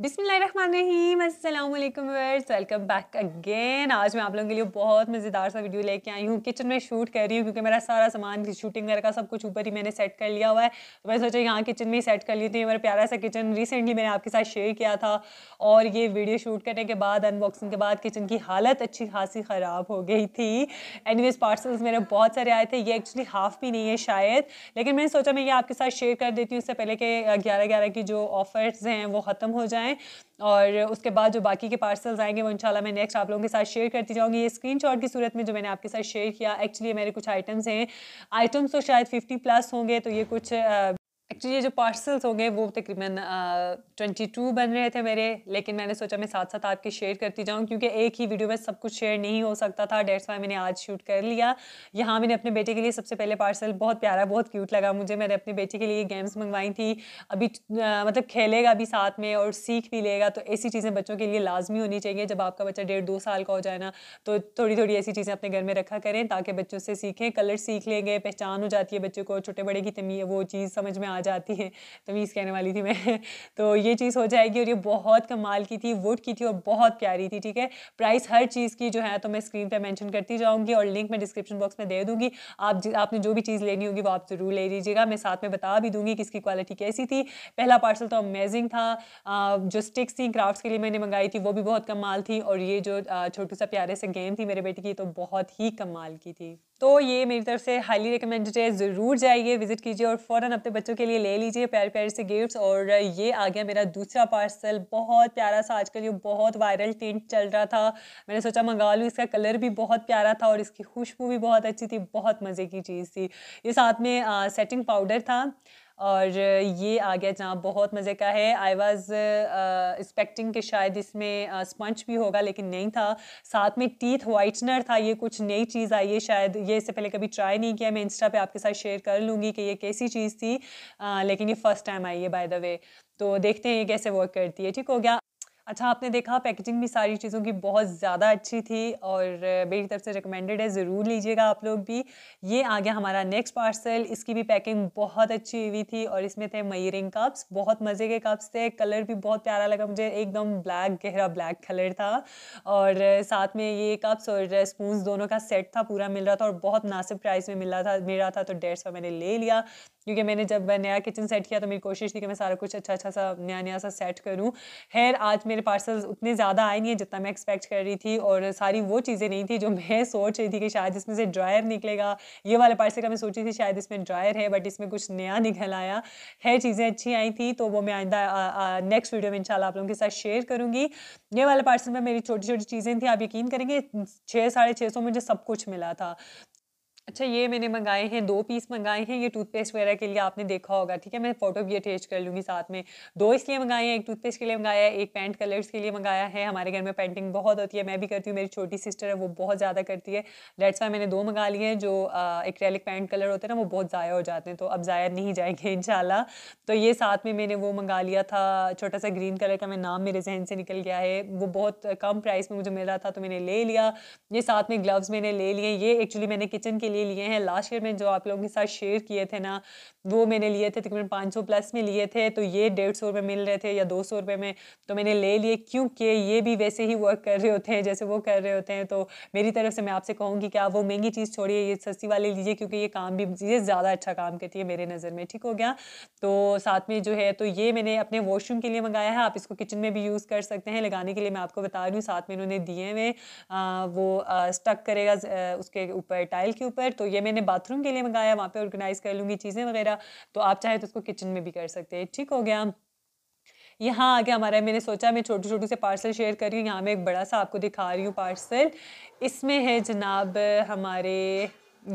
बिसमीम welcome back again आज मैं आप लोगों के लिए बहुत मज़ेदार सा वीडियो लेके आई हूँ किचन में शूट कर रही हूँ क्योंकि मेरा सारा सामान शूटिंग वगैरह का सब कुछ ऊपर ही मैंने सेट कर लिया हुआ है तो मैं सोचा यहाँ किचन में ही सेट कर लेती हूँ मेरा प्यारा सा किचन रिसेंटली मैंने आपके साथ शेयर किया था और ये वीडियो शूट करने के बाद अनबॉक्सिंग के बाद किचन की हालत अच्छी खासी ख़राब हो गई थी एनीवेज पार्सल्स मेरे बहुत सारे आए थे ये एक्चुअली हाफ़ भी नहीं है शायद लेकिन मैंने सोचा मैं ये आपके साथ शेयर कर देती हूँ इससे पहले कि ग्यारह ग्यारह की जो ऑफ़र्स हैं वो ख़त्म हो जाएँ आएँ और उसके बाद जो बाकी के पार्सल्स आएंगे वो इंशाल्लाह मैं नेक्स्ट आप लोगों के साथ शेयर करती जाऊंगी ये स्क्रीनशॉट की सूरत में जो मैंने आपके साथ शेयर किया एक्चुअली मेरे कुछ आइटम्स हैं आइटम्स तो शायद फिफ्टी प्लस होंगे तो ये कुछ एक्चुअली ये जो पार्सल्स हो गए वो तकरीबन ट्वेंटी टू बन रहे थे मेरे लेकिन मैंने सोचा मैं साथ साथ आपके शेयर करती जाऊँ क्योंकि एक ही वीडियो में सब कुछ शेयर नहीं हो सकता था डेट्स वाई मैंने आज शूट कर लिया यहाँ मैंने अपने बेटे के लिए सबसे पहले पार्सल बहुत प्यारा बहुत क्यूट लगा मुझे मैंने अपने बेटे के लिए गेम्स मंगवाई थी अभी आ, मतलब खेलेगा भी साथ में और सीख भी लेगा तो ऐसी चीज़ें बच्चों के लिए लाजमी होनी चाहिए जब आपका बच्चा डेढ़ दो साल का हो जाए ना तो थोड़ी थोड़ी ऐसी चीज़ें अपने घर में रखा करें ताकि बच्चों से सीखें कलर सीख लेंगे पहचान हो जाती है बच्चों को छोटे बड़े की तमी वो चीज़ समझ में आ जाती है तमीज़ कहने वाली थी मैं तो ये चीज़ हो जाएगी और ये बहुत कमाल की थी वुड की थी और बहुत प्यारी थी ठीक है प्राइस हर चीज़ की जो है तो मैं स्क्रीन पर मैंशन करती जाऊँगी और लिंक मैं डिस्क्रिप्शन बॉक्स में दे दूँगी आप आपने जो भी चीज़ लेनी होगी वो आप ज़रूर ले लीजिएगा मैं साथ में बता भी दूँगी कि इसकी क्वालिटी कैसी थी पहला पार्सल तो अमेजिंग था जो स्टिक्स थी क्राफ्ट्स के लिए मैंने मंगाई थी वो भी बहुत कमाल थी और ये जो छोटू सा प्यारे से गेम थी मेरे बेटे की तो बहुत ही कमाल की थी तो ये मेरी तरफ से हाईली रिकमेंडेड है ज़रूर जाइए विज़िट कीजिए और फ़ौरन अपने बच्चों के लिए ले लीजिए प्यारे प्यारे से गिफ्ट्स और ये आ गया मेरा दूसरा पार्सल बहुत प्यारा सा आजकल ये बहुत वायरल टेंट चल रहा था मैंने सोचा मंगा लूँ इसका कलर भी बहुत प्यारा था और इसकी खुशबू भी बहुत अच्छी थी बहुत मज़े की चीज़ थी ये साथ में आ, सेटिंग पाउडर था और ये आ गया जहाँ बहुत मज़े का है आई वॉज़ एक्सपेक्टिंग कि शायद इसमें स्पंच uh, भी होगा लेकिन नहीं था साथ में टीथ वाइटनर था ये कुछ नई चीज़ आई है शायद ये इससे पहले कभी ट्राई नहीं किया मैं इंस्टा पे आपके साथ शेयर कर लूँगी कि ये कैसी चीज़ थी आ, uh, लेकिन ये फ़र्स्ट टाइम आई है बाय द वे तो देखते हैं ये कैसे वर्क करती है ठीक हो गया अच्छा आपने देखा पैकेजिंग भी सारी चीज़ों की बहुत ज़्यादा अच्छी थी और मेरी तरफ से रिकमेंडेड है ज़रूर लीजिएगा आप लोग भी ये आ गया हमारा नेक्स्ट पार्सल इसकी भी पैकिंग बहुत अच्छी हुई थी और इसमें थे मयरिंग कप्स बहुत मज़े के कप्स थे कलर भी बहुत प्यारा लगा मुझे एकदम ब्लैक गहरा ब्लैक कलर था और साथ में ये कप्स और स्पून दोनों का सेट था पूरा मिल रहा था और बहुत मुनासिब प्राइस में मिला था मिल रहा था तो डेढ़ सौ मैंने ले लिया क्योंकि मैंने जब नया किचन सेट किया तो मेरी कोशिश थी कि मैं सारा कुछ अच्छा अच्छा सा नया नया सा सेट करूँ खैर आज मेरे पार्सल उतने ज़्यादा आए नहीं है जितना मैं एक्सपेक्ट कर रही थी और सारी वो चीज़ें नहीं थी जो मैं सोच रही थी कि शायद इसमें से ड्रायर निकलेगा ये वाले पार्सल का मैं सोची थी शायद इसमें ड्रायर है बट इसमें कुछ नया निकल आया है चीज़ें अच्छी आई थी तो वो मैं आइंदा नेक्स्ट वीडियो में इनशाला आप लोगों के साथ शेयर करूँगी ये वाले पार्सल में मेरी छोटी छोटी चीज़ें थी आप यकीन करेंगे छः साढ़े छः सौ मुझे सब कुछ मिला था अच्छा ये मैंने मंगाए हैं दो पीस मंगाए हैं ये टूथपेस्ट वगैरह के लिए आपने देखा होगा ठीक है मैं फ़ोटो भी अटैच कर लूँगी साथ में दो इसलिए मंगाए हैं एक टूथपेस्ट के लिए मंगाया है एक पेंट कलर्स के लिए मंगाया है हमारे घर में पेंटिंग बहुत होती है मैं भी करती हूँ मेरी छोटी सिस्टर है वो बहुत ज़्यादा करती है डेट्स वाई मैंने दो मंगा लिए हैं जो रेलिक पेंट कलर होते हैं ना वो बहुत ज़ाया हो जाते हैं तो अब ज़ाया नहीं जाएंगे इन तो ये साथ में मैंने वो मंगा लिया था छोटा सा ग्रीन कलर का मैं नाम मेरे जहन से निकल गया है वो बहुत कम प्राइस में मुझे मिल रहा था तो मैंने ले लिया ये साथ में ग्लव्स मैंने ले लिए ये एक्चुअली मैंने किचन के लिए लिए हैं लास्ट ईयर में जो आप लोगों के साथ शेयर किए थे ना वो मैंने लिए थे तकरीबन पाँच प्लस में लिए थे तो ये डेढ़ सौ रुपये मिल रहे थे या दो सौ रुपये में तो मैंने ले लिए क्योंकि ये भी वैसे ही वर्क कर रहे होते हैं जैसे वो कर रहे होते हैं तो मेरी तरफ से मैं आपसे कहूँगी कि आप वो महंगी चीज़ छोड़िए ये सस्ती वाली लीजिए क्योंकि ये काम भी ये ज़्यादा अच्छा काम करती है मेरे नज़र में ठीक हो गया तो साथ में जो है तो ये मैंने अपने वॉशरूम के लिए मंगाया है आप इसको किचन में भी यूज़ कर सकते हैं लगाने के लिए मैं आपको बता रही हूँ साथ में इन्होंने दिए हुए वो स्टक करेगा उसके ऊपर टाइल के ऊपर पर तो ये मैंने बाथरूम के लिए मंगाया वहाँ पे ऑर्गेनाइज कर लूँगी चीज़ें वगैरह तो आप चाहे तो उसको किचन में भी कर सकते हैं ठीक हो गया यहाँ आगे हमारा मैंने सोचा मैं छोटे छोटे से पार्सल शेयर कर रही हूँ यहाँ मैं एक बड़ा सा आपको दिखा रही हूँ पार्सल इसमें है जनाब हमारे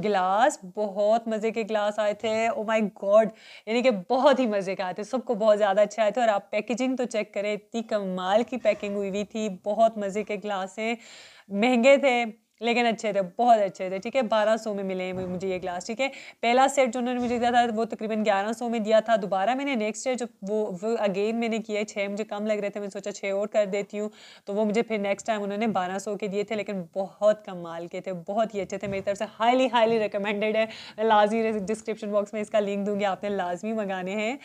गिलास बहुत मज़े के गिलास आए थे ओ माय गॉड यानी कि बहुत ही मज़े के आए थे सबको बहुत ज़्यादा अच्छे आए थे और आप पैकेजिंग तो चेक करें इतनी कमाल की पैकिंग हुई हुई थी बहुत मज़े के गिलास हैं महंगे थे लेकिन अच्छे थे बहुत अच्छे थे ठीक है बारह सौ में मिले मुझे ये ग्लास ठीक है पहला सेट जो उन्होंने मुझे दिया था वो तकरीबन ग्यारह सौ में दिया था दोबारा मैंने नेक्स्ट ईयर जो वो, वो अगेन मैंने किए छः मुझे कम लग रहे थे मैंने सोचा छः और कर देती हूँ तो वो मुझे फिर नेक्स्ट टाइम उन्होंने बारह सौ के दिए थे लेकिन बहुत कम माल के थे बहुत ही अच्छे थे मेरी तरफ से हाईली हाईली रिकमेंडेड है लाजमी डिस्क्रिप्शन बॉक्स में इसका लिंक दूँगी आपने लाजमी मंगाने हैं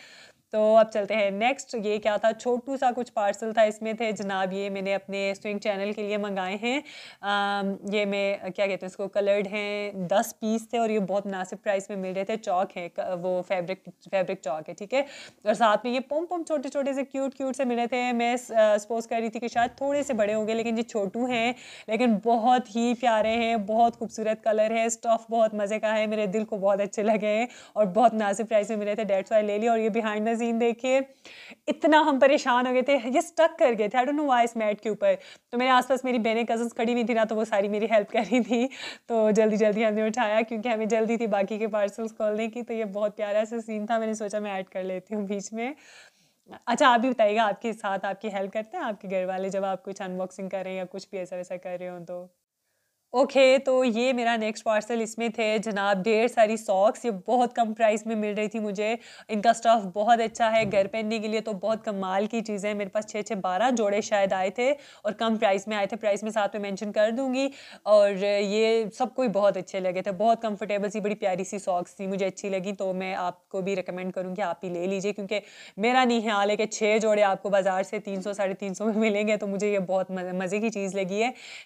तो अब चलते हैं नेक्स्ट ये क्या था छोटू सा कुछ पार्सल था इसमें थे जनाब ये मैंने अपने स्विंग चैनल के लिए मंगाए हैं ये मैं क्या कहते हैं इसको कलर्ड हैं दस पीस थे और ये बहुत मुनासिब प्राइस में मिल रहे थे चौक है वो फैब्रिक फैब्रिक चौक है ठीक है और साथ में ये पम पम छोटे छोटे से क्यूट क्यूट से मिले थे मैं सपोज कर रही थी कि शायद थोड़े से बड़े होंगे लेकिन ये छोटू हैं लेकिन बहुत ही प्यारे हैं बहुत खूबसूरत कलर है स्टफ़ बहुत मज़े का है मेरे दिल को बहुत अच्छे लगे हैं और बहुत मुनासिब प्राइस में मिले थे डेढ़ सौ ले ली और ये बिहाइंड मैगजीन देखिए इतना हम परेशान हो गए थे ये स्टक कर गए थे आई डोंट नो वाई इस मैट के ऊपर तो मेरे आसपास मेरी बहनें कज़न्स खड़ी हुई थी ना तो वो सारी मेरी हेल्प कर रही थी तो जल्दी जल्दी हमने उठाया क्योंकि हमें जल्दी थी बाकी के पार्सल्स खोलने की तो ये बहुत प्यारा सा सीन था मैंने सोचा मैं ऐड कर लेती हूँ बीच में अच्छा आप भी बताइएगा आपके साथ आपकी हेल्प करते हैं आपके घर वाले जब आप कुछ अनबॉक्सिंग कर रहे हैं या कुछ भी ऐसा वैसा कर रहे हो तो ओके okay, तो ये मेरा नेक्स्ट पार्सल इसमें थे जनाब ढेर सारी सॉक्स ये बहुत कम प्राइस में मिल रही थी मुझे इनका स्टफ़ बहुत अच्छा है घर पहनने के लिए तो बहुत कमाल की चीज़ें हैं मेरे पास छः छः बारह जोड़े शायद आए थे और कम प्राइस में आए थे प्राइस में साथ में मेंशन कर दूंगी और ये सबको ही बहुत अच्छे लगे थे बहुत कम्फर्टेबल सी बड़ी प्यारी सी सॉक्स थी मुझे अच्छी लगी तो मैं आपको भी रिकमेंड करूँगी आप ही ले लीजिए क्योंकि मेरा नहीं हाल है कि छः जोड़े आपको बाज़ार से तीन सौ साढ़े तीन सौ में मिलेंगे तो मुझे ये बहुत मज़े की चीज़ लगी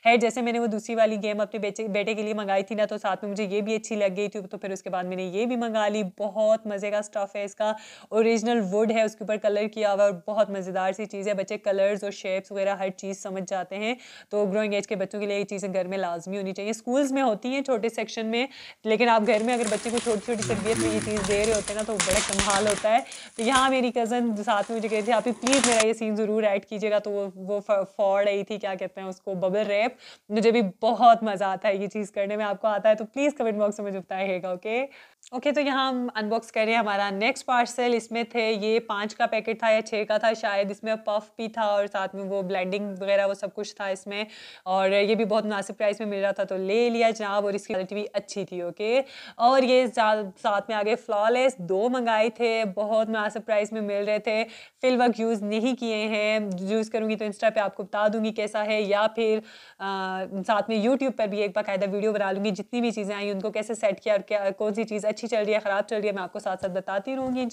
है जैसे मैंने वो दूसरी वाली गेम आइटम अपने बेटे बेटे के लिए मंगाई थी ना तो साथ में मुझे ये भी अच्छी लग गई थी तो फिर उसके बाद मैंने ये भी मंगा ली बहुत मज़े का स्टफ़ है इसका ओरिजिनल वुड है उसके ऊपर कलर किया हुआ और बहुत मज़ेदार सी चीज़ है बच्चे कलर्स और शेप्स वगैरह हर चीज़ समझ जाते हैं तो ग्रोइंग एज के बच्चों के लिए ये चीज़ें घर में लाजमी होनी चाहिए स्कूल्स में होती हैं छोटे सेक्शन में लेकिन आप घर में अगर बच्चे को छोटी छोटी तबियत में ये चीज़ दे रहे होते हैं ना तो बड़ा कमाल होता है तो यहाँ मेरी कज़न साथ में मुझे कह रही थी आप प्लीज़ मेरा ये सीन ज़रूर ऐड कीजिएगा तो वो वो फॉड़ रही थी क्या कहते हैं उसको बबल रैप मुझे भी बहुत बहुत मज़ा आता है ये चीज़ करने में आपको आता है तो प्लीज़ कमेंट बॉक्स में मुझे बताइएगा ओके ओके तो यहाँ हम अनबॉक्स कर रहे हैं हमारा नेक्स्ट पार्सल इसमें थे ये पांच का पैकेट था या छह का था शायद इसमें पफ भी था और साथ में वो ब्लेंडिंग वगैरह वो सब कुछ था इसमें और ये भी बहुत मुनासिब प्राइस में मिल रहा था तो ले लिया जनाब और इसकी क्वालिटी भी अच्छी थी ओके और ये साथ में आगे फ्लॉलेस दो मंगाए थे बहुत मुनासिब प्राइस में मिल रहे थे फिल वक्त यूज़ नहीं किए हैं यूज़ करूँगी तो इंस्टा पर आपको बता दूंगी कैसा है या फिर आ, साथ में यूट्यूब यूट्यूब पर भी एक बाकायदा वीडियो बना लूँगी जितनी भी चीज़ें आई उनको कैसे सेट किया और क्या कौन सी चीज़ अच्छी चल रही है ख़राब चल रही है मैं आपको साथ साथ बताती रहूँगी इन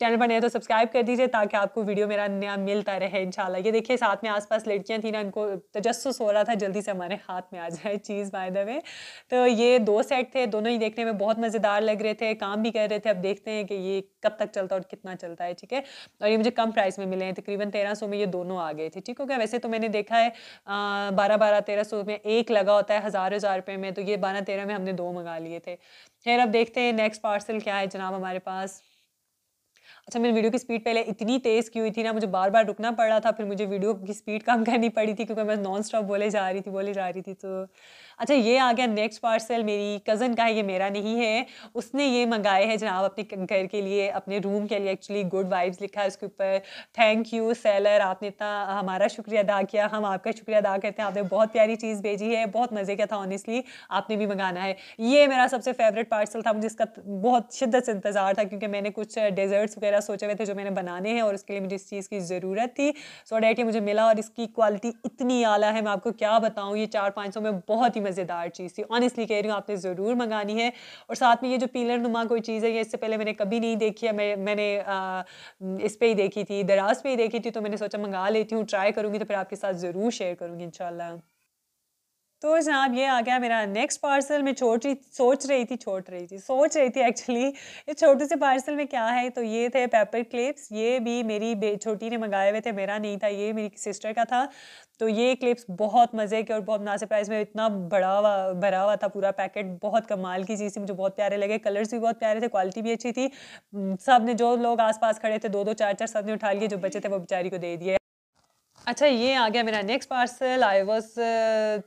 चैनल पर नए तो सब्सक्राइब कर दीजिए ताकि आपको वीडियो मेरा नया मिलता रहे इंशाल्लाह ये देखिए साथ में आसपास लड़कियां थी ना इनको तजस्स हो रहा था जल्दी से हमारे हाथ में आ जाए चीज़ बाय द वे तो ये दो सेट थे दोनों ही देखने में बहुत मज़ेदार लग रहे थे काम भी कर रहे थे अब देखते हैं कि ये कब तक चलता है और कितना चलता है ठीक है और ये मुझे कम प्राइस में मिले हैं तकरीबन तेरह सौ में ये दोनों आ गए थे ठीक हो गया वैसे तो मैंने देखा है बारह बारह तेरह सौ में एक लगा होता है हज़ार हज़ार रुपये में तो ये बारह तेरह में हमने दो मंगा लिए थे खैर अब देखते हैं नेक्स्ट पार्सल क्या है जनाब हमारे पास अच्छा मेरी वीडियो की स्पीड पहले इतनी तेज़ की हुई थी ना मुझे बार बार रुकना पड़ रहा था फिर मुझे वीडियो की स्पीड कम करनी पड़ी थी क्योंकि मैं नॉन स्टॉप बोले जा रही थी बोले जा रही थी तो अच्छा ये आ गया नेक्स्ट पार्सल मेरी कज़न का है ये मेरा नहीं है उसने ये मंगाए हैं जनाब अपने घर के लिए अपने रूम के लिए एक्चुअली गुड वाइब्स लिखा है उसके ऊपर थैंक यू सेलर आपने इतना हमारा शुक्रिया अदा किया हम आपका शुक्रिया अदा करते हैं आपने बहुत प्यारी चीज़ भेजी है बहुत मज़े का था ऑनेस्टली आपने भी मंगाना है ये मेरा सबसे फेवरेट पार्सल था मुझे इसका बहुत शिद्दत से इंतज़ार था क्योंकि मैंने कुछ डेजर्ट्स वगैरह सोचे हुए थे जो मैंने बनाने हैं और उसके लिए मुझे इस चीज़ की ज़रूरत थी सो डेट ये मुझे मिला और इसकी क्वालिटी इतनी आला है मैं आपको क्या बताऊँ ये चार पाँच सौ में बहुत ही मज़ेदार चीज़ थी ऑनेस्टली कह रही हूँ आपने ज़रूर मंगानी है और साथ में ये जो पीलर नुमा कोई चीज़ है ये इससे पहले मैंने कभी नहीं देखी है मैं मैंने आ, इस पर ही देखी थी दराज पर ही देखी थी तो मैंने सोचा मंगा लेती हूँ ट्राई करूँगी तो फिर आपके साथ ज़रूर शेयर करूँगी इन तो जनाब ये आ गया मेरा नेक्स्ट पार्सल मैं छोटी रही सोच रही थी छोट रही थी सोच रही थी एक्चुअली इस छोटे से पार्सल में क्या है तो ये थे पेपर क्लिप्स ये भी मेरी छोटी ने मंगाए हुए थे मेरा नहीं था ये मेरी सिस्टर का था तो ये क्लिप्स बहुत मज़े के और बहुत मुनासिब प्राइस में इतना बड़ा हुआ भरा हुआ था पूरा पैकेट बहुत कमाल की चीज़ थी मुझे बहुत प्यारे लगे कलर्स भी बहुत प्यारे थे क्वालिटी भी अच्छी थी सब ने जो लोग आसपास खड़े थे दो दो चार चार सब ने उठा लिए जो बचे थे वो बेचारी को दे दिए अच्छा ये आ गया मेरा next parcel I was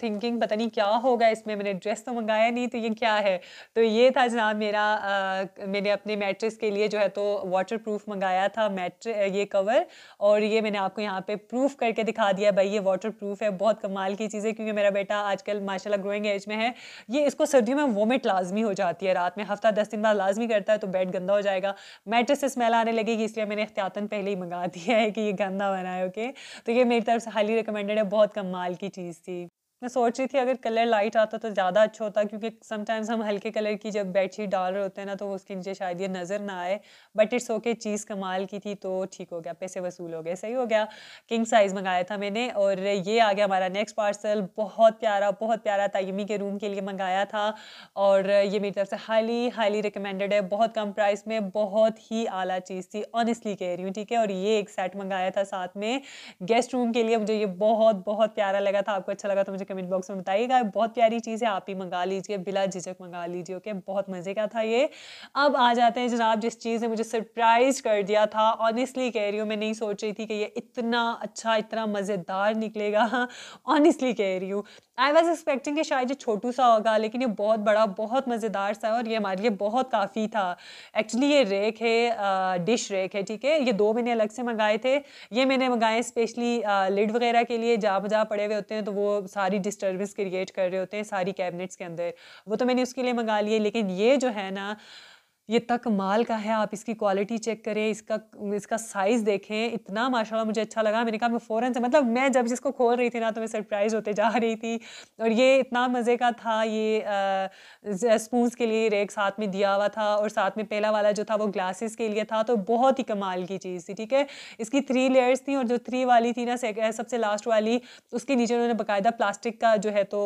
thinking पता नहीं क्या होगा इसमें मैंने ड्रेस तो मंगाया नहीं तो ये क्या है तो ये था जनाब मेरा uh, मैंने अपने मैट्रेस के लिए जो है तो वाटर प्रूफ मंगाया था मैट्र uh, ये कवर और ये मैंने आपको यहाँ पे प्रूफ करके दिखा दिया भाई ये वाटर प्रूफ है बहुत कमाल की चीज़ है क्योंकि मेरा बेटा आजकल माशाला ग्रोइंग एज में है ये इसको सर्दियों में वोमिट लाजमी हो जाती है रात में हफ्ता दस दिन बाद लाजमी करता है तो बेड गंदा हो जाएगा मैट्रेस से स्मेल आने लगेगी इसलिए मैंने एहतियातन पहले ही मंगा दिया है कि ये गंदा बनाए ओके तो ये मेरी तरफ से हाईली रिकमेंडेड है बहुत कमाल की चीज़ थी मैं सोच रही थी अगर कलर लाइट आता तो ज़्यादा अच्छा होता क्योंकि समटाइम्स हम हल्के कलर की जब बेडशीट डाल रहे होते हैं ना तो उसके नीचे शायद ये नज़र ना आए बट इट्स ओके चीज़ कमाल की थी तो ठीक हो गया पैसे वसूल हो गए सही हो गया किंग साइज़ मंगाया था मैंने और ये आ गया हमारा नेक्स्ट पार्सल बहुत प्यारा बहुत प्यारा तयमी के रूम के लिए मंगाया था और ये मेरी तरफ से हाईली हाईली रिकमेंडेड है बहुत कम प्राइस में बहुत ही आला चीज़ थी ऑनेस्टली कह रही हूँ ठीक है और ये एक सेट मंगाया था साथ में गेस्ट रूम के लिए मुझे ये बहुत बहुत प्यारा लगा था आपको अच्छा लगा तो मुझे मुझे कमेंट बॉक्स में बताइएगा बहुत प्यारी चीज़ है आप ही मंगा लीजिए बिला झिझक मंगा लीजिए ओके बहुत मज़े का था ये अब आ जाते हैं जनाब जिस चीज़ ने मुझे सरप्राइज कर दिया था ऑनेस्टली कह रही हूँ मैं नहीं सोच रही थी कि ये इतना अच्छा इतना मज़ेदार निकलेगा ऑनेस्टली कह रही हूँ आई वॉज एक्सपेक्टिंग कि शायद ये छोटू सा होगा लेकिन ये बहुत बड़ा बहुत मज़ेदार सा है और ये हमारे लिए बहुत काफ़ी था एक्चुअली ये रेक है डिश रेक है ठीक है ये दो मैंने अलग से मंगाए थे ये मैंने मंगाए स्पेशली लिड वगैरह के लिए जहाँ जहाँ पड़े हुए होते हैं तो वो सारी सारी डिस्टर्बेंस क्रिएट कर रहे होते हैं सारी कैबिनेट्स के अंदर वो तो मैंने उसके लिए मंगा लिए लेकिन ये जो है ना ये तक माल का है आप इसकी क्वालिटी चेक करें इसका इसका साइज़ देखें इतना माशाल्लाह मुझे अच्छा लगा मैंने कहा मैं फ़ौरन से मतलब मैं जब इसको खोल रही थी ना तो मैं सरप्राइज़ होते जा रही थी और ये इतना मज़े का था ये स्पूंस के लिए रेक साथ में दिया हुआ था और साथ में पहला वाला जो था वो ग्लासेस के लिए था तो बहुत ही कमाल की चीज़ थी ठीक है इसकी थ्री लेयर्स थी और जो थ्री वाली थी ना सबसे लास्ट वाली उसके नीचे उन्होंने बाकायदा प्लास्टिक का जो है तो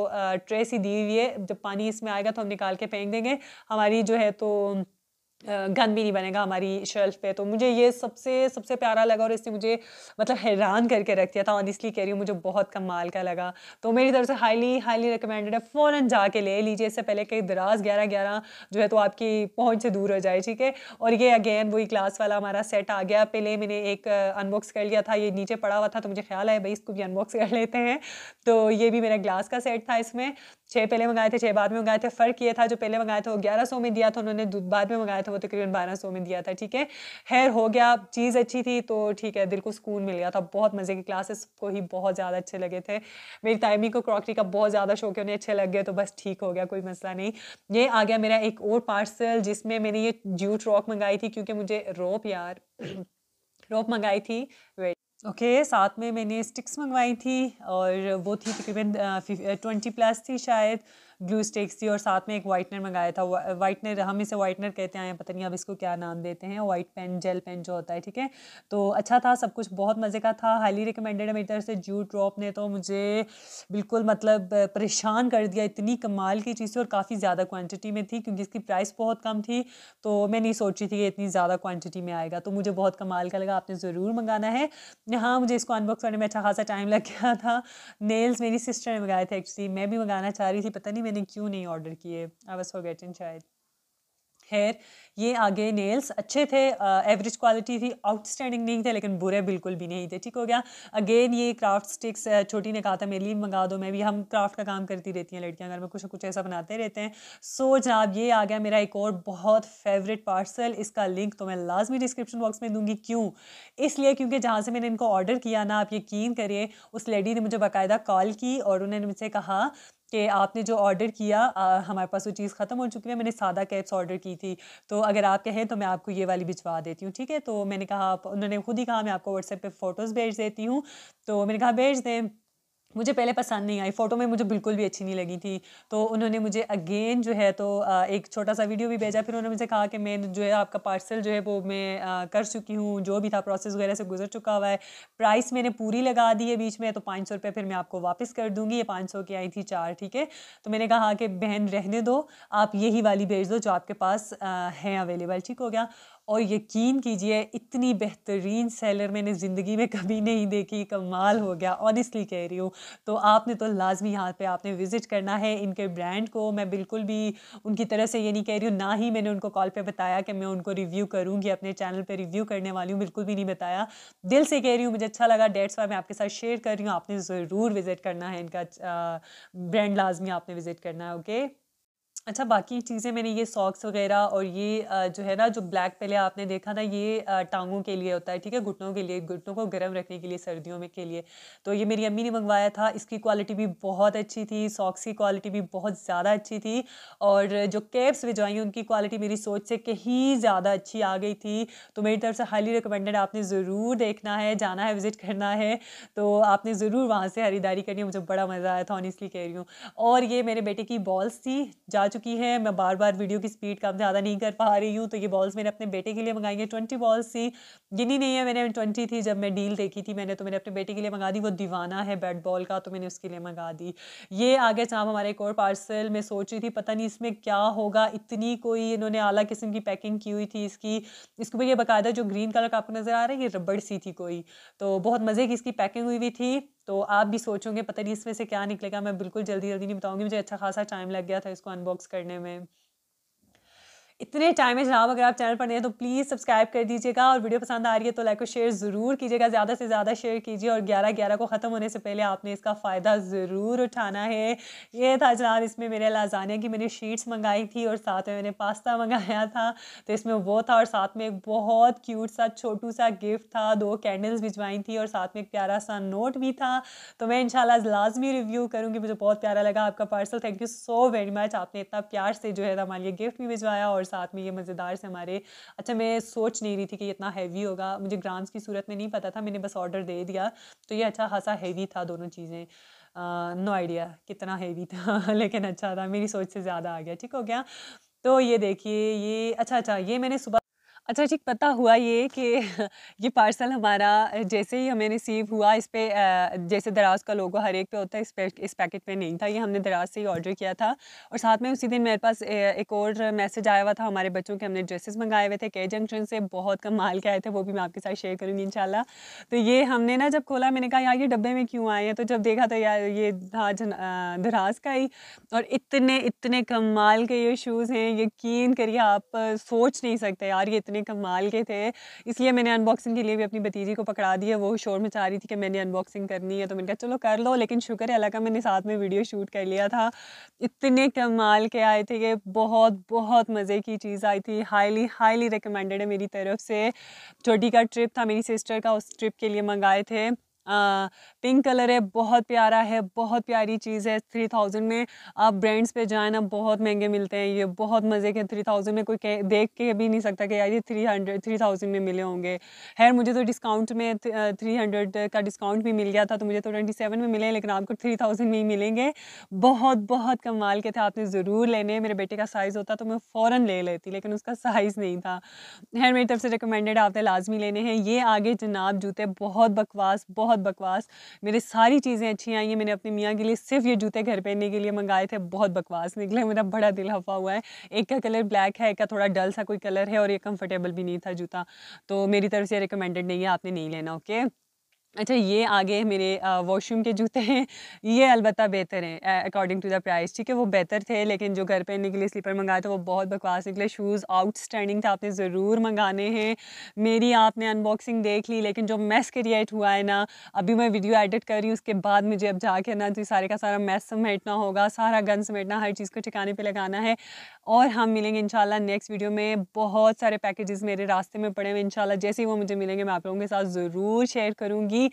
ट्रेस ही दी हुई है जब पानी इसमें आएगा तो हम निकाल के फेंक देंगे हमारी जो है तो गन भी नहीं बनेगा हमारी शेल्फ पे तो मुझे ये सबसे सबसे प्यारा लगा और इसने मुझे मतलब हैरान करके रख दिया था ऑनेस्टली कह रही हूँ मुझे बहुत कमाल का लगा तो मेरी तरफ से हाईली हाईली रिकमेंडेड है फ़ौरन जाके ले लीजिए इससे पहले कई दराज ग्यारह ग्यारह जो है तो आपकी पहुँच से दूर हो जाए ठीक है और ये अगेन वही क्लास वाला हमारा सेट आ गया पहले मैंने एक अनबॉक्स कर लिया था ये नीचे पड़ा हुआ था तो मुझे ख्याल है भाई इसको भी अनबॉक्स कर लेते हैं तो ये भी मेरा ग्लास का सेट था इसमें छः पहले मंगाए थे छः बाद में मंगाए थे फ़र्क ये था जो पहले मंगाए थे वो ग्यारह में दिया था उन्होंने बाद में मंगाया था था वो तकरीबन बारह सौ में दिया था ठीक है खैर हो गया चीज़ अच्छी थी तो ठीक है दिल को सुकून मिल गया था बहुत मज़े की क्लासेस को ही बहुत ज़्यादा अच्छे लगे थे मेरी टाइमिंग को क्रॉकरी का बहुत ज़्यादा शौक है उन्हें अच्छे लग गए तो बस ठीक हो गया कोई मसला नहीं ये आ गया मेरा एक और पार्सल जिसमें मैंने ये जूट रॉक मंगाई थी क्योंकि मुझे रोप यार रोप मंगाई थी वेट ओके okay, साथ में मैंने स्टिक्स मंगवाई थी और वो थी तकरीबन ट्वेंटी uh, प्लस uh, थी शायद ग्लू स्टिक्स थी और साथ में एक वाइटनर मंगाया था वाइटनर हम इसे वाइटनर कहते हैं पता नहीं अब इसको क्या नाम देते हैं वाइट पेन जेल पेन जो होता है ठीक है तो अच्छा था सब कुछ बहुत मज़े का था हाईली रिकमेंडेड है मेरी तरफ से जू ड्रॉप ने तो मुझे बिल्कुल मतलब परेशान कर दिया इतनी कमाल की चीज़ थी और काफ़ी ज़्यादा क्वान्टिटी में थी क्योंकि इसकी प्राइस बहुत कम थी तो मैं नहीं सोची थी कि इतनी ज़्यादा क्वान्टिटी में आएगा तो मुझे बहुत कमाल का लगा आपने ज़रूर मंगाना है हाँ मुझे इसको अनबॉक्स करने में अच्छा खासा टाइम लग गया था नेल्स मेरी सिस्टर ने मंगाए थे एक्चुअली मैं भी मंगाना चाह रही थी पता नहीं मैंने क्यों नहीं ऑर्डर किए आई वॉज फॉर गेटिंग शायद हेयर ये आगे नेल्स अच्छे थे एवरेज uh, क्वालिटी थी आउटस्टैंडिंग नहीं थे लेकिन बुरे बिल्कुल भी नहीं थे ठीक हो गया अगेन ये क्राफ्ट स्टिक्स uh, छोटी ने कहा था मेरे लिए मंगा दो मैं भी हम क्राफ्ट का काम करती रहती हैं लड़कियां घर में कुछ कुछ ऐसा बनाते रहते हैं सो so, जनाब ये आ गया मेरा एक और बहुत फेवरेट पार्सल इसका लिंक तो मैं लाजमी डिस्क्रिप्शन बॉक्स में दूंगी क्यों इसलिए क्योंकि जहाँ से मैंने इनको ऑर्डर किया ना आप यकीन करिए उस लेडी ने मुझे बाकायदा कॉल की और उन्होंने मुझसे कहा कि आपने जो ऑर्डर किया आ, हमारे पास वो चीज़ ख़त्म हो चुकी है मैंने सादा कैप्स ऑर्डर की थी तो अगर आप कहें तो मैं आपको ये वाली भिजवा देती हूँ ठीक है तो मैंने कहा आप उन्होंने खुद ही कहा मैं आपको व्हाट्सएप पर फ़ोटोज़ भेज देती हूँ तो मैंने कहा भेज दें मुझे पहले पसंद नहीं आई फ़ोटो में मुझे बिल्कुल भी अच्छी नहीं लगी थी तो उन्होंने मुझे अगेन जो है तो एक छोटा सा वीडियो भी भेजा फिर उन्होंने मुझे कहा कि मैं जो है आपका पार्सल जो है वो मैं कर चुकी हूँ जो भी था प्रोसेस वगैरह से गुजर चुका हुआ है प्राइस मैंने पूरी लगा दी है बीच में तो पाँच सौ रुपये फिर मैं आपको वापस कर दूँगी ये पाँच सौ की आई थी चार ठीक है तो मैंने कहा कि बहन रहने दो आप यही वाली भेज दो जो आपके पास हैं अवेलेबल ठीक हो गया और यकीन कीजिए इतनी बेहतरीन सेलर मैंने ज़िंदगी में कभी नहीं देखी कमाल हो गया ऑनेस्टली कह रही हूँ तो आपने तो लाजमी यहाँ पे आपने विज़िट करना है इनके ब्रांड को मैं बिल्कुल भी उनकी तरह से ये नहीं कह रही हूँ ना ही मैंने उनको कॉल पे बताया कि मैं उनको रिव्यू करूँगी अपने चैनल पर रिव्यू करने वाली हूँ बिल्कुल भी नहीं बताया दिल से कह रही हूँ मुझे अच्छा लगा डेट्स वाई मैं आपके साथ शेयर कर रही हूँ आपने ज़रूर विज़िट करना है इनका ब्रांड लाजमी आपने विज़िट करना है ओके अच्छा बाकी चीज़ें मैंने ये सॉक्स वगैरह और ये जो है ना जो ब्लैक पहले आपने देखा ना ये टांगों के लिए होता है ठीक है घुटनों के लिए घुटनों को गर्म रखने के लिए सर्दियों में के लिए तो ये मेरी अम्मी ने मंगवाया था इसकी क्वालिटी भी बहुत अच्छी थी सॉक्स की क्वालिटी भी बहुत ज़्यादा अच्छी थी और जो कैप्स भिजवाई उनकी क्वालिटी मेरी सोच से कहीं ज़्यादा अच्छी आ गई थी तो मेरी तरफ से हाईली रिकमेंडेड आपने ज़रूर देखना है जाना है विज़िट करना है तो आपने ज़रूर वहाँ से खरीदारी करनी है मुझे बड़ा मज़ा आया था ऑनिस्टली कह रही हूँ और ये मेरे बेटे की बॉल्स थी जा चुकी है मैं बार बार वीडियो की स्पीड कम ज़्यादा नहीं कर पा रही हूँ तो ये बॉल्स मैंने अपने बेटे के लिए मंगाई हैं ट्वेंटी बॉल्स थी गिनी नहीं है मैंने ट्वेंटी थी जब मैं डील देखी थी मैंने तो मैंने अपने बेटे के लिए मंगा दी वो दीवाना है बैट बॉल का तो मैंने उसके लिए मंगा दी ये आगे चाँप हमारे एक और पार्सल मैं सोच रही थी पता नहीं इसमें क्या होगा इतनी कोई इन्होंने अला किस्म की पैकिंग की हुई थी इसकी इसके ऊपर ये बाकायदा जो ग्रीन कलर का आपको नज़र आ रहा है ये रबड़ सी थी कोई तो बहुत मज़े की इसकी पैकिंग हुई हुई थी तो आप भी सोचोगे पता नहीं इसमें से क्या निकलेगा मैं बिल्कुल जल्दी जल्दी नहीं बताऊँगी मुझे अच्छा खासा टाइम लग गया था इसको अनबॉक्स करने में इतने टाइम है जनाब अगर आप चैनल पर नहीं तो प्लीज़ सब्सक्राइब कर दीजिएगा और वीडियो पसंद आ रही है तो लाइक और शेयर ज़रूर कीजिएगा ज़्यादा से ज़्यादा शेयर कीजिए और ग्यारह ग्यारह को ख़त्म होने से पहले आपने इसका फ़ायदा ज़रूर उठाना है ये था जनाब इसमें मेरे लाजानिया की मैंने शीट्स मंगाई थी और साथ में मैंने पास्ता मंगाया था तो इसमें वो था और साथ में एक बहुत क्यूट सा छोटू सा गिफ्ट था दो कैंडल्स भिजवाई थी और साथ में एक प्यारा सा नोट भी था तो मैं इन लाजमी रिव्यू करूँगी मुझे बहुत प्यारा लगा आपका parcel thank you so very much आपने इतना प्यार से जो है हमारे लिए गिफ्ट भी भिजवाया और साथ में ये मज़ेदार से हमारे अच्छा मैं सोच नहीं रही थी कि इतना हैवी होगा मुझे ग्राम्स की सूरत में नहीं पता था मैंने बस ऑर्डर दे दिया तो ये अच्छा खासा हैवी था दोनों चीज़ें नो आइडिया कितना हैवी था लेकिन अच्छा था मेरी सोच से ज़्यादा आ गया ठीक हो गया तो ये देखिए ये अच्छा अच्छा ये मैंने सुबह अच्छा ठीक पता हुआ ये कि ये पार्सल हमारा जैसे ही हमें रिसीव हुआ इस पर जैसे दराज का लोगो हर एक पे होता है इस पे इस पैकेट पे नहीं था ये हमने दराज से ही ऑर्डर किया था और साथ में उसी दिन मेरे पास एक और मैसेज आया हुआ था हमारे बच्चों के हमने ड्रेसेस मंगाए हुए थे के जंक्शन से बहुत कम माल के आए थे वो भी मैं आपके साथ शेयर करूँगी इन तो ये हमने ना जब खोला मैंने कहा यार ये डब्बे में क्यों आए हैं तो जब देखा तो यार ये था दराज का ही और इतने इतने कम माल के ये शूज़ हैं यकीन करिए आप सोच नहीं सकते यार ये इतने इतने कमाल के थे इसलिए मैंने अनबॉक्सिंग के लिए भी अपनी भतीजी को पकड़ा दिया वो शोर मचा रही थी कि मैंने अनबॉक्सिंग करनी है तो मैंने कहा चलो कर लो लेकिन शुक्र है अल्लाह का मैंने साथ में वीडियो शूट कर लिया था इतने कमाल के आए थे ये बहुत बहुत मज़े की चीज़ आई थी हाईली हाईली रिकमेंडेड है मेरी तरफ से छोटी का ट्रिप था मेरी सिस्टर का उस ट्रिप के लिए मंगाए थे पिंक कलर है बहुत प्यारा है बहुत प्यारी चीज़ है थ्री थाउजेंड में आप ब्रांड्स पे जाएँ ना बहुत महंगे मिलते हैं ये बहुत मज़े के थ्री थाउजेंड में कोई देख के भी नहीं सकता कि यार ये थ्री हंड्रेड थ्री थाउजेंड में मिले होंगे खैर मुझे तो डिस्काउंट में थ्री हंड्रेड का डिस्काउंट भी मिल गया था तो मुझे तो ट्वेंटी सेवन में मिले लेकिन आपको थ्री थाउजेंड में ही मिलेंगे बहुत बहुत कमाल के थे आपने ज़रूर लेने मेरे बेटे का साइज़ होता तो मैं फ़ौर ले लेती लेकिन उसका साइज़ नहीं था खैर मेरी तरफ से रिकमेंडेड आपने लाजमी लेने हैं ये आगे जनाब जूते बहुत बकवास बहुत बहुत बकवास मेरे सारी चीज़ें अच्छी आई हैं मैंने अपने मियाँ के लिए सिर्फ ये जूते घर पहनने के लिए मंगाए थे बहुत बकवास निकले मेरा बड़ा दिल हफा हुआ है एक का कलर ब्लैक है एक का थोड़ा डल सा कोई कलर है और ये कंफर्टेबल भी नहीं था जूता तो मेरी तरफ से रिकमेंडेड नहीं है आपने नहीं लेना ओके अच्छा ये आगे मेरे वॉशरूम के जूते हैं ये अलबत् बेहतर हैं अकॉर्डिंग टू द प्राइस ठीक है वो बेहतर थे लेकिन जो घर पहनने के लिए स्लीपर मंगाए थे वो बहुत बकवास निकले शूज़ आउटस्टैंडिंग था आपने ज़रूर मंगाने हैं मेरी आपने अनबॉक्सिंग देख ली लेकिन जो मैस क्रिएट हुआ है ना अभी मैं वीडियो एडिट कर रही हूँ उसके बाद मुझे अब जाके ना तो सारे का सारा मैस समेटना होगा सारा गन समेटना हर चीज़ को ठिकाने पर लगाना है और हम मिलेंगे इन नेक्स्ट वीडियो में बहुत सारे पैकेजेस मेरे रास्ते में पड़े हुए इंशाल्लाह जैसे ही वो मुझे मिलेंगे मैं आप लोगों के साथ ज़रूर शेयर करूँगी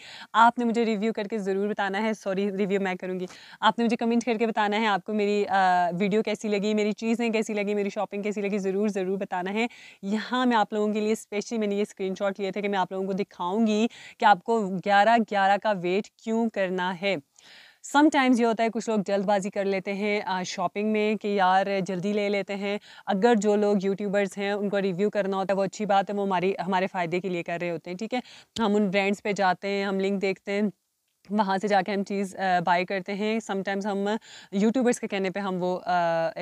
आपने मुझे रिव्यू करके ज़रूर बताना है सॉरी रिव्यू मैं करूँगी आपने मुझे कमेंट करके बताना है आपको मेरी वीडियो कैसी लगी मेरी चीज़ें कैसी लगी मेरी शॉपिंग कैसी लगी ज़रूर ज़रूर बताना है यहाँ मैं आप लोगों के लिए स्पेशली मैंने ये स्क्रीन लिए थे कि मैं आप लोगों को दिखाऊँगी कि आपको ग्यारह ग्यारह का वेट क्यों करना है समटाइम्स ये होता है कुछ लोग जल्दबाजी कर लेते हैं शॉपिंग में कि यार जल्दी ले लेते हैं अगर जो लोग यूट्यूबर्स हैं उनको रिव्यू करना होता है वो अच्छी बात है वो हमारी हमारे फ़ायदे के लिए कर रहे होते हैं ठीक है हम उन ब्रांड्स पे जाते हैं हम लिंक देखते हैं वहाँ से जाके हम चीज़ बाय करते हैं समटाइम्स हम यूट्यूबर्स के कहने पे हम वो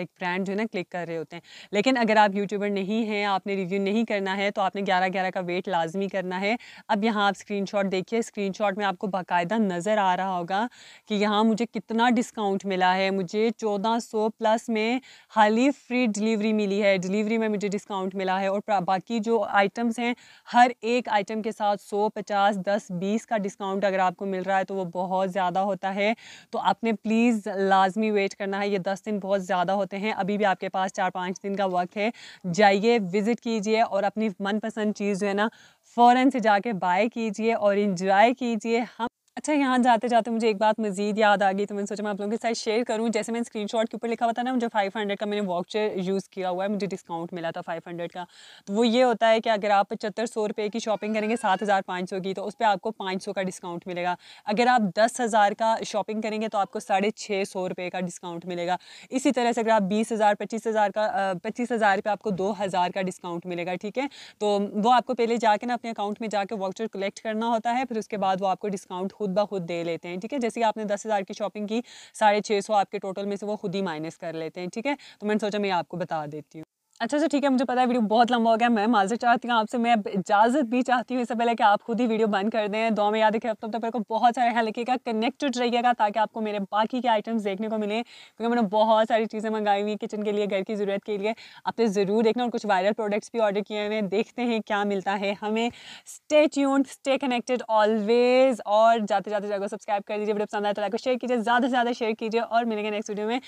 एक ब्रांड जो है ना क्लिक कर रहे होते हैं लेकिन अगर आप यूट्यूबर नहीं हैं आपने रिव्यू नहीं करना है तो आपने 11 11 का वेट लाजमी करना है अब यहाँ आप स्क्रीनशॉट देखिए स्क्रीनशॉट में आपको बाकायदा नज़र आ रहा होगा कि यहाँ मुझे कितना डिस्काउंट मिला है मुझे चौदह प्लस में हाल ही फ्री डिलीवरी मिली है डिलीवरी में मुझे डिस्काउंट मिला है और बाकी जो आइटम्स हैं हर एक आइटम के साथ सौ पचास दस बीस का डिस्काउंट अगर आपको मिल रहा है तो तो वो बहुत ज़्यादा होता है तो आपने प्लीज़ लाजमी वेट करना है ये दस दिन बहुत ज़्यादा होते हैं अभी भी आपके पास चार पाँच दिन का वक्त है जाइए विज़िट कीजिए और अपनी मनपसंद चीज़ जो है ना फ़ौर से जाके बाय कीजिए और इन्जॉय कीजिए हम अच्छा यहाँ जाते जाते मुझे एक बात मजीद याद आ गई तो मैंने सोचा मैं आप लोगों के साथ शेयर करूँ जैसे मैंने स्क्रीनशॉट के ऊपर लिखा हुआ था ना मुझे फाइव हंड्रेड का मैंने वॉचर यूज़ किया हुआ है मुझे डिस्काउंट मिला था फाइव हंड्रेड का तो वो ये होता है कि अगर आप पचहत्तर सौ रुपये की शॉपिंग करेंगे सात हज़ार पाँच सौ की तो उस पर आपको पाँच सौ का डिस्काउंट मिलेगा अगर आप दस हज़ार का शॉपिंग करेंगे तो आपको साढ़े छः सौ रुपये का डिस्काउंट मिलेगा इसी तरह से अगर आप बीस हज़ार पच्चीस हज़ार का पच्चीस हज़ार पे आपको दो हज़ार का डिस्काउंट मिलेगा ठीक है तो वो आपको पहले जाके ना अपने अकाउंट में जाकर वॉचर कलेक्ट करना होता है फिर उसके बाद वो आपको डिस्काउंट खुद ब खुद दे लेते हैं ठीक है जैसे आपने दस हज़ार की शॉपिंग की साढ़े छः सौ आपके टोटल में से वो खुद ही माइनस कर लेते हैं ठीक है तो मैंने सोचा मैं आपको बता देती हूँ अच्छा अच्छा ठीक है मुझे पता है वीडियो बहुत लंबा हो गया मैं माजर चाहती हूँ आपसे मैं इजाज़त भी चाहती हूँ इससे पहले कि आप खुद ही वीडियो बंद कर दें दो में याद रखें अब तक मेरे को बहुत सारा ख्याल रखिएगा कनेक्टेड रहिएगा ताकि आपको मेरे बाकी के आइटम्स देखने को मिले क्योंकि मैंने बहुत सारी चीज़ें मंगाई हुई किचन के लिए घर की ज़रूरत के लिए आपने तो ज़रूर देखना और कुछ वायरल प्रोडक्ट्स भी ऑर्डर किए हुए हैं देखते हैं क्या मिलता है हमें stay tune stay connected always और जाते जाते जगह सब्सक्राइब कर दीजिए वीडियो पसंद आए तो को शेयर कीजिए ज़्यादा से ज़्यादा शेयर कीजिए और मिलेंगे नेक्स्ट वीडियो में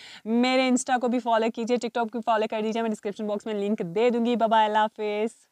मेरे इंस्टा को भी फॉलो कीजिए टिकटॉक को फॉलो कर दीजिए मैं डिस्क्रिप्शन बॉक्स में लिंक दे दूंगी बाबा अल्लाह हाफिज़